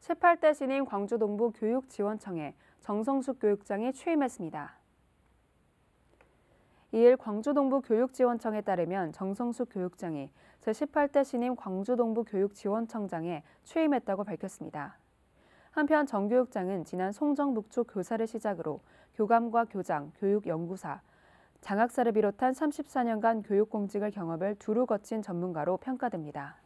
18대 신인 광주동부 교육지원청에 정성숙 교육장이 취임했습니다. 이일 광주동부 교육지원청에 따르면 정성숙 교육장이 제18대 신임 광주동부 교육지원청장에 취임했다고 밝혔습니다. 한편 정 교육장은 지난 송정북초 교사를 시작으로 교감과 교장, 교육연구사, 장학사를 비롯한 34년간 교육공직을 경험을 두루 거친 전문가로 평가됩니다.